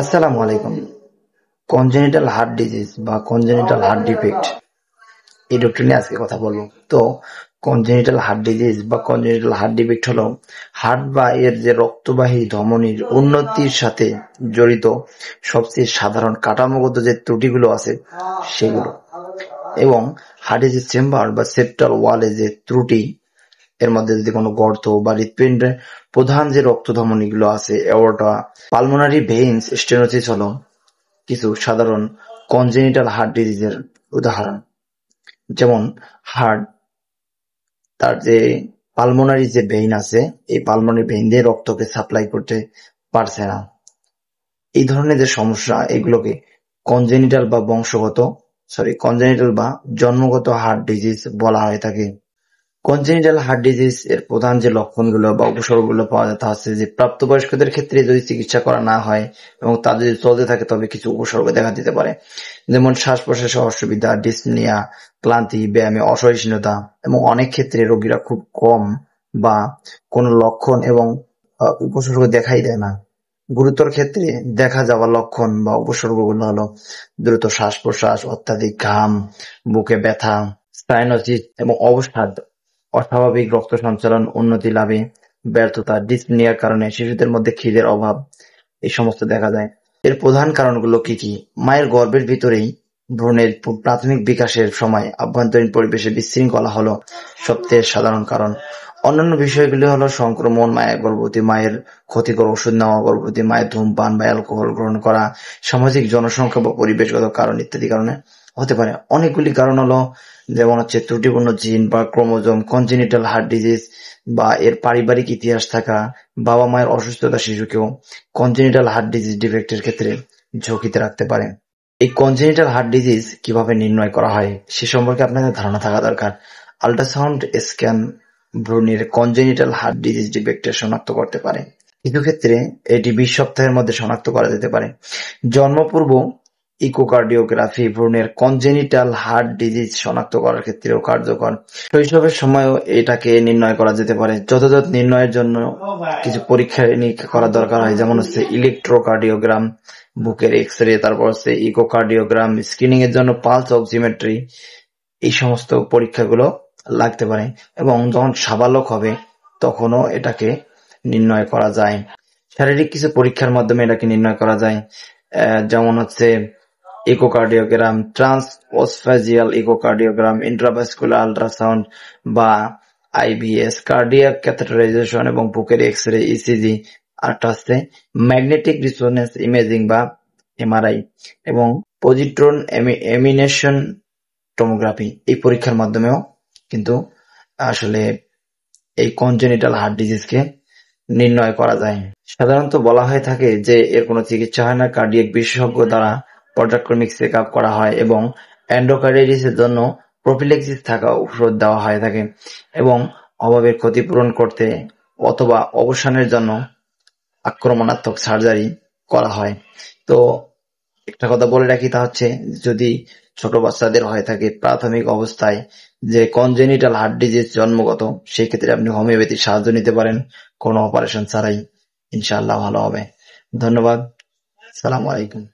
আসসালামু আলাইকুম। Congenital heart disease বা কনজেনিটাল হার্ট ডিফেক্ট এই ডক্টর নিয়ে আজকে কথা বলবো। তো কনজেনিটাল হার্ট ডিজিজ বা কনজেনিটাল হার্ট ডিফেক্ট হলো হার্ট বা এর যে রক্তবাহী ধমনীর উন্নতির সাথে জড়িত সবচেয়ে সাধারণ কাঠামোগত যে ত্রুটিগুলো আছে সেগুলো এবং হার্টের যে চেম্বার বা সেপ্টাল ওয়ালে যে ত্রুটি এর মধ্যে যদি কোনো গর্ত বা হৃৎপিণ্ডের প্রধান যে রক্ত ধমনীগুলো আছে অ্যাওর্টা পালমোনারি ভেইনস স্টেনোসিস হলো কিছু সাধারণ কনজেনিটাল হার্ট ডিজিজের উদাহরণ যেমন হার্ট তার যে পালমোনারি যে ভেইন আছে এই পালমোনারি ভেইন দিয়ে রক্তকে সাপ্লাই করতে পারছে না এই ধরনের যে সমস্যা এগুলোকে কনজেনিটাল বা বংশগত সরি কনজেনিটাল বা জন্মগত হার্ট ডিজিজ বলা হয়ে থাকে কনজেনিটাল হার্ট ডিজিজ এর প্রধান যে লক্ষণগুলো বা উপসর্গগুলো পাওয়া যায় তা হচ্ছে যে প্রাপ্তবয়স্কদের ক্ষেত্রে যদি চিকিৎসা করা না হয় এবং তা যদি চলতে থাকে তবে কিছু উপসর্গ দেখা দিতে পারে যেমন শ্বাস প্রশ্বাসের অসুবিধা ডিসনিয়া ক্লান্তি ব্যায়ামে অসহিষ্ণুতা এবং অনেক ক্ষেত্রে রোগীরা খুব কম বা কোনো লক্ষণ এবং উপসর্গ দেখাই দেয় না গুরুতর ক্ষেত্রে দেখা যাওয়া লক্ষণ বা উপসর্গগুলো হলো দ্রুত শ্বাস প্রশ্বাস অত্যাধিক ঘাম বুকে ব্যথা এবং অবসাদ অস্বাভাবিক রক্ত সঞ্চালন, উন্নতি লাভে ব্যর্থতা, ডিসপনিয়ার কারণে শিশুদের মধ্যে খিদের অভাব এই সমস্ত দেখা যায়। এর প্রধান কারণগুলো কি কি? মায়ের গর্ভের ভিতরেই ভ্রণের প্রাথমিক বিকাশের সময় আভ্যন্তরীণ পরিবেশে বিশৃঙ্খলা হলো সবচেয়ে সাধারণ কারণ। অন্যান্য বিষয়গুলি হলো সংক্রমণ, মায়ের গর্ভবতী মায়ের ক্ষতিকর ওষুধ নেওয়া, গর্ভবতী মায়ের ধূমপান বা অ্যালকোহল গ্রহণ করা, সামাজিক জনসংখ্যা বা পরিবেশগত কারণ ইত্যাদি কারণে হতে পারে অনেকগুলি কারণ হলো যেমন হচ্ছে ত্রুটিপূর্ণ জিন বা ক্রোমোজোম কনজেনিটাল হার্ট ডিজিজ বা এর পারিবারিক ইতিহাস থাকা বাবা মায়ের অসুস্থতা শিশুকেও কনজেনিটাল হার্ট ডিজিজ ডিফেক্টের ক্ষেত্রে ঝুঁকিতে রাখতে পারে এই কনজেনিটাল হার্ট ডিজিজ কিভাবে নির্ণয় করা হয় সে সম্পর্কে আপনাদের ধারণা থাকা দরকার আল্ট্রাসাউন্ড স্ক্যান ভ্রণীর কনজেনিটাল হার্ট ডিজিজ ডিফেক্টের শনাক্ত করতে পারে কিছু ক্ষেত্রে এটি বিশ সপ্তাহের মধ্যে শনাক্ত করা যেতে পারে জন্মপূর্ব ইকোকার্ডিওগ্রাফি ভ্রূণের কনজেনিটাল হার্ট ডিজিজ শনাক্ত করার ক্ষেত্রেও কার্যকর। শৈশবের সময়ও এটাকে নির্ণয় করা যেতে পারে। যথাযথ নির্ণয়ের জন্য কিছু পরীক্ষা-নিরীক্ষা করা দরকার হয়, যেমন ইলেকট্রোকার্ডিওগ্রাম বুকের এক্স-রে, তারপর হচ্ছে ইকোকার্ডিওগ্রাম, স্ক্রিনিং এর জন্য পালস অক্সিমেট্রি, এই সমস্ত পরীক্ষাগুলো লাগতে পারে এবং যখন সাবালক হবে তখনও এটাকে নির্ণয় করা যায়। শারীরিক কিছু পরীক্ষার মাধ্যমে এটাকে নির্ণয় করা যায়, যেমন হচ্ছে echocardiogram, transoesophageal echocardiogram, intravascular ultrasound বা আইভিএস, কার্ডিয়াক ক্যাথেটারাইজেশন এবং বুকের x-ray, ECG, magnetic resonance imaging বা এমআরআই এবং পজিট্রন এমিনেশন টমোগ্রাফি এই পরীক্ষার মাধ্যমেও কিন্তু আসলে এই কনজেনিটাল হার্ট ডিজিজকে নির্ণয় করা যায় সাধারণত বলা হয়ে থাকে যে এর কোনো চিকিৎসা হয় না কার্ডিয়াক বিশেষজ্ঞ দ্বারা পর্যায়ক্রমিক চেক-আপ করা হয় এবং এন্ডোকার্ডিটিসের জন্য প্রফিলেক্সিস থাকা ঔষধ দেওয়া হয়ে থাকে এবং অভাবের ক্ষতিপূরণ করতে অথবা অবসানের জন্য আক্রমণাত্মক সার্জারি করা হয় তো একটা কথা বলে রাখি তা হচ্ছে যদি ছোট বাচ্চাদের হয়ে থাকে প্রাথমিক অবস্থায় যে কনজেনিটাল হার্ট ডিজিজ জন্মগত সেই ক্ষেত্রে আপনি হোমিওপ্যাথির সাহায্য নিতে পারেন কোনো অপারেশন ছাড়াই ইনশাআল্লাহ ভালো হবে ধন্যবাদ সালাম আলাইকুম